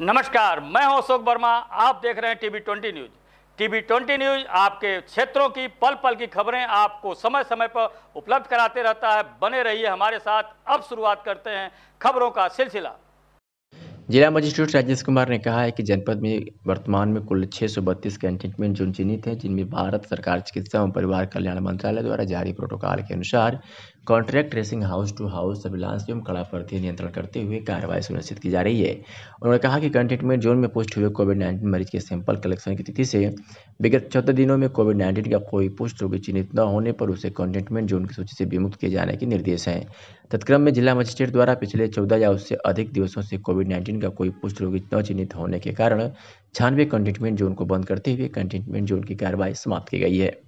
नमस्कार मैं हूं अशोक वर्मा आप देख रहे हैं TV twenty news TV twenty news आपके क्षेत्रों की पल पल की खबरें आपको समय समय पर उपलब्ध कराते रहता है बने रहिए हमारे साथ अब शुरुआत करते हैं खबरों का सिलसिला जिला मजिस्ट्रेट राजेश कुमार ने कहा है कि जनपद में वर्तमान में कुल छः सौ बत्तीस कंटेनमेंट जोन चिन्हित हैं जिनमें भारत सरकार चिकित्सा एवं परिवार कल्याण मंत्रालय द्वारा जारी प्रोटोकॉल के अनुसार contract tracing house to house surveillance एवं कड़ा कड़ापर्थी नियंत्रण करते हुए कार्रवाई सुनिश्चित की जा रही है उन्होंने कहा कि कंटेनमेंट जोन में पुष्ट हुए कोविड नाइन्टीन मरीज के सैंपल कलेक्शन की तिथि से विगत चौदह दिनों में कोविड नाइन्टीन का कोई पुष्ट रोगी चिन्हित न होने पर उसे कंटेनमेंट जोन की सूची से विमुक्त किए जाने के निर्देश हैं तत्क्रम में जिला मजिस्ट्रेट द्वारा पिछले चौदह या उससे अधिक दिवसों से कोविड नाइन्टीन का कोई पुष्ट रोगी न चिन्हित होने के कारण छानवे कंटेनमेंट जोन को बंद करते हुए कंटेनमेंट जोन की कार्रवाई समाप्त की गई है